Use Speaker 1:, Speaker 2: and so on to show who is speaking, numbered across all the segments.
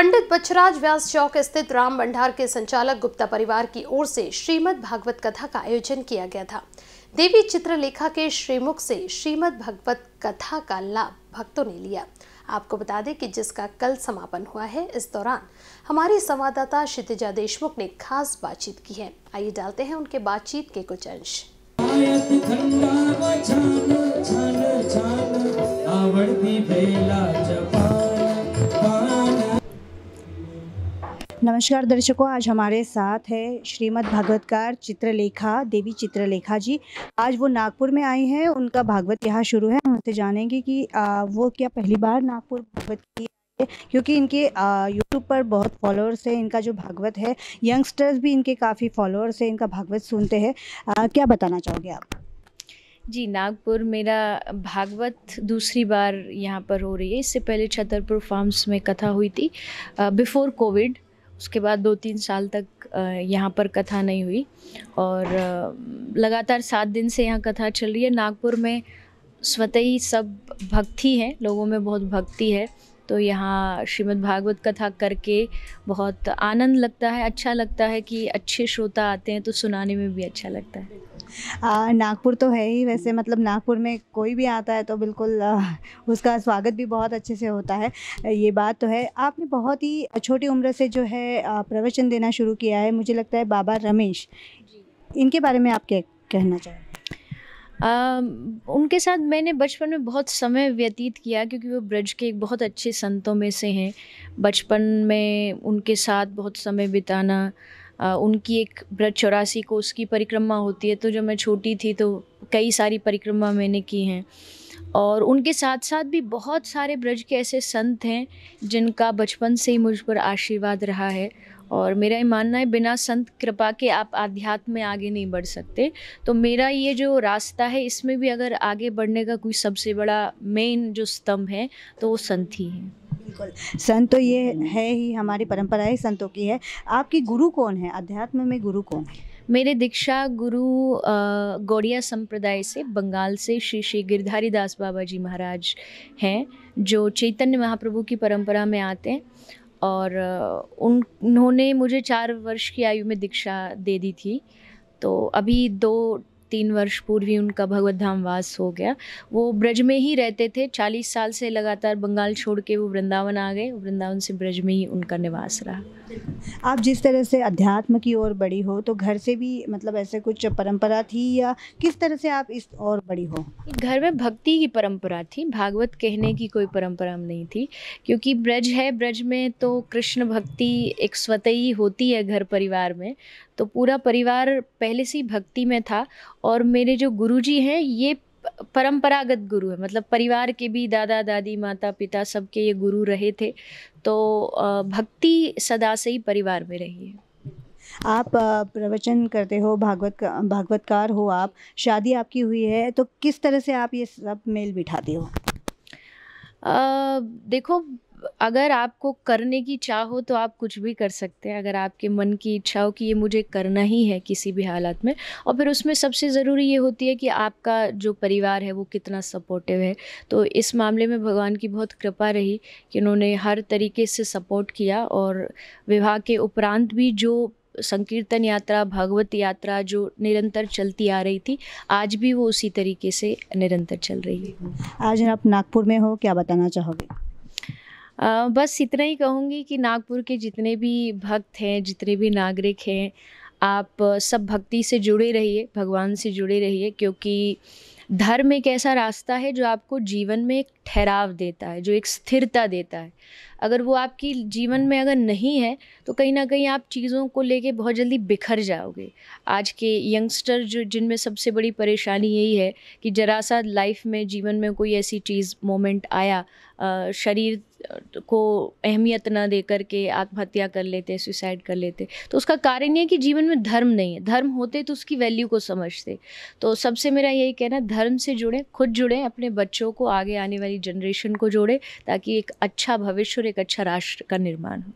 Speaker 1: पंडित बच्चराज व्यास चौक स्थित राम भंडार के संचालक गुप्ता परिवार की ओर से श्रीमद भागवत कथा का आयोजन किया गया था देवी चित्रलेखा के श्रीमुख से श्रीमद भगवत कथा का लाभ भक्तों ने लिया आपको बता दें कि जिसका कल समापन हुआ है इस दौरान हमारी संवाददाता क्षितिजा देशमुख ने खास बातचीत की है आइए डालते हैं उनके बातचीत के कुछ अंश आवड़ती बेला
Speaker 2: नमस्कार दर्शकों आज हमारे साथ है श्रीमद् भागवतकार चित्रलेखा देवी चित्रलेखा जी आज वो नागपुर में आई हैं उनका भागवत यहाँ शुरू है उनसे जानेंगे कि आ, वो क्या पहली बार नागपुर भागवत की क्योंकि इनके यूट्यूब पर बहुत फॉलोअर्स हैं इनका जो भागवत है यंगस्टर्स भी इनके काफ़ी फॉलोअर्स हैं इनका भागवत सुनते हैं क्या बताना चाहोगे आप
Speaker 1: जी नागपुर मेरा भागवत दूसरी बार यहाँ पर हो रही है इससे पहले छतरपुर फार्म्स में कथा हुई थी बिफ़ोर कोविड उसके बाद दो तीन साल तक यहाँ पर कथा नहीं हुई और लगातार सात दिन से यहाँ कथा चल रही है नागपुर में स्वतः ही सब भक्ति है लोगों में बहुत भक्ति है तो यहाँ श्रीमद् भागवत कथा करके बहुत आनंद लगता है अच्छा लगता है कि अच्छे श्रोता आते हैं तो सुनाने में भी अच्छा लगता
Speaker 2: है नागपुर तो है ही वैसे मतलब नागपुर में कोई भी आता है तो बिल्कुल आ, उसका स्वागत भी बहुत अच्छे से होता है ये बात तो है आपने बहुत ही छोटी उम्र से जो है प्रवचन देना शुरू किया है मुझे लगता है बाबा रमेश इनके बारे में आप क्या कहना चाहें उनके साथ मैंने बचपन में बहुत समय
Speaker 1: व्यतीत किया क्योंकि वो ब्रज के एक बहुत अच्छे संतों में से हैं बचपन में उनके साथ बहुत समय बिताना आ, उनकी एक ब्रज चौरासी को उसकी परिक्रमा होती है तो जब मैं छोटी थी तो कई सारी परिक्रमा मैंने की हैं और उनके साथ साथ भी बहुत सारे ब्रज के ऐसे संत हैं जिनका बचपन से ही मुझ पर आशीर्वाद रहा है और मेरा ये मानना है बिना संत कृपा के आप आध्यात्म में आगे नहीं बढ़ सकते तो मेरा ये जो रास्ता है इसमें भी अगर आगे बढ़ने का कोई सबसे बड़ा मेन जो स्तंभ है तो वो संत ही
Speaker 2: है बिल्कुल संत तो ये है ही हमारी परंपरा ही संतों की है आपकी गुरु कौन है अध्यात्म में गुरु कौन है मेरे दीक्षा गुरु
Speaker 1: गौड़िया संप्रदाय से बंगाल से श्री श्री गिरधारी दास बाबा जी महाराज हैं जो चैतन्य महाप्रभु की परंपरा में आते हैं और उन उन्होंने मुझे चार वर्ष की आयु में दीक्षा दे दी थी तो अभी दो तीन वर्ष पूर्व ही उनका भगवत धाम वास हो गया वो ब्रज में ही रहते थे चालीस साल से लगातार बंगाल छोड़ के वो वृंदावन आ गए वृंदावन से ब्रज में ही उनका निवास रहा
Speaker 2: आप जिस तरह से अध्यात्म की ओर बड़ी हो तो घर से भी मतलब ऐसे कुछ परंपरा थी या किस तरह से आप इस और बड़ी हो
Speaker 1: घर में भक्ति की परंपरा थी भागवत कहने की कोई परंपरा नहीं थी क्योंकि ब्रज है ब्रज में तो कृष्ण भक्ति एक स्वतः ही होती है घर परिवार में तो पूरा परिवार पहले से ही भक्ति में था और मेरे जो गुरुजी हैं ये परंपरागत गुरु है मतलब परिवार के भी दादा दादी माता पिता सबके ये गुरु रहे थे तो भक्ति सदा से ही परिवार में रही है
Speaker 2: आप प्रवचन करते हो भागवत का भागवतकार हो आप शादी आपकी हुई है तो किस तरह से आप ये सब मेल बिठाते हो
Speaker 1: देखो अगर आपको करने की चाह हो तो आप कुछ भी कर सकते हैं अगर आपके मन की इच्छा हो कि ये मुझे करना ही है किसी भी हालात में और फिर उसमें सबसे ज़रूरी ये होती है कि आपका जो परिवार है वो कितना सपोर्टिव है तो इस मामले में भगवान की बहुत कृपा रही कि उन्होंने हर तरीके से सपोर्ट किया और विवाह के उपरांत भी जो संकीर्तन यात्रा भागवत यात्रा जो निरंतर चलती आ रही थी आज भी वो उसी तरीके से निरंतर चल रही है
Speaker 2: आज आप नागपुर में हो क्या बताना चाहोगे
Speaker 1: बस इतना ही कहूँगी कि नागपुर के जितने भी भक्त हैं जितने भी नागरिक हैं आप सब भक्ति से जुड़े रहिए भगवान से जुड़े रहिए क्योंकि धर्म एक ऐसा रास्ता है जो आपको जीवन में एक ठहराव देता है जो एक स्थिरता देता है अगर वो आपकी जीवन में अगर नहीं है तो कहीं ना कहीं आप चीज़ों को लेके बहुत जल्दी बिखर जाओगे आज के यंगस्टर जो जिनमें सबसे बड़ी परेशानी यही है कि जरा सा लाइफ में जीवन में कोई ऐसी चीज़ मोमेंट आया शरीर को अहमियत ना दे करके आत्महत्या कर लेते सुसाइड कर लेते तो उसका कारण ये कि जीवन में धर्म नहीं है धर्म होते तो उसकी वैल्यू को समझते तो सबसे मेरा यही कहना धर्म से जुड़े खुद जुड़े अपने बच्चों को आगे आने वाली जनरेशन को जोड़े ताकि एक अच्छा भविष्य और एक अच्छा राष्ट्र का निर्माण हो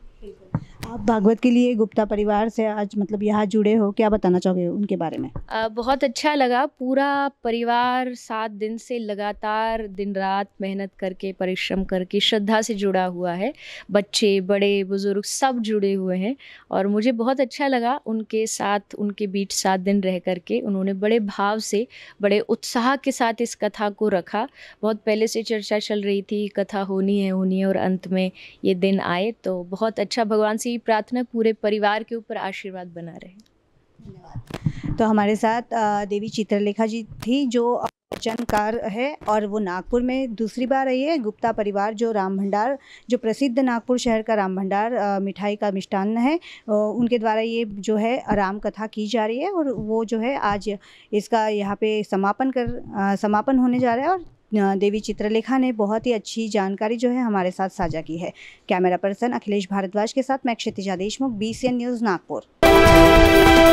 Speaker 2: आप भागवत के लिए गुप्ता परिवार से आज मतलब यहाँ जुड़े हो क्या बताना चाहोगे उनके बारे में
Speaker 1: आ, बहुत अच्छा लगा पूरा परिवार सात दिन से लगातार दिन रात मेहनत करके परिश्रम करके श्रद्धा से जुड़ा हुआ है बच्चे बड़े बुजुर्ग सब जुड़े हुए हैं और मुझे बहुत अच्छा लगा उनके साथ उनके बीच सात दिन रह करके उन्होंने बड़े भाव से बड़े उत्साह के साथ इस कथा को रखा बहुत पहले से चर्चा चल रही थी कथा होनी है होनी है और अंत में ये दिन आए तो बहुत अच्छा भगवान से की प्रार्थना पूरे परिवार के ऊपर आशीर्वाद बना रहे
Speaker 2: तो हमारे साथ देवी चित्रलेखा जी थी जो चनकार है और वो नागपुर में दूसरी बार आई है गुप्ता परिवार जो राम भंडार जो प्रसिद्ध नागपुर शहर का राम भंडार मिठाई का मिष्टान्न है उनके द्वारा ये जो है राम कथा की जा रही है और वो जो है आज इसका यहाँ पे समापन कर समापन होने जा रहा है और देवी चित्रलेखा ने बहुत ही अच्छी जानकारी जो है हमारे साथ साझा की है कैमरा पर्सन अखिलेश भारद्वाज के साथ मैं क्षितिजा देशमुख बी न्यूज़ नागपुर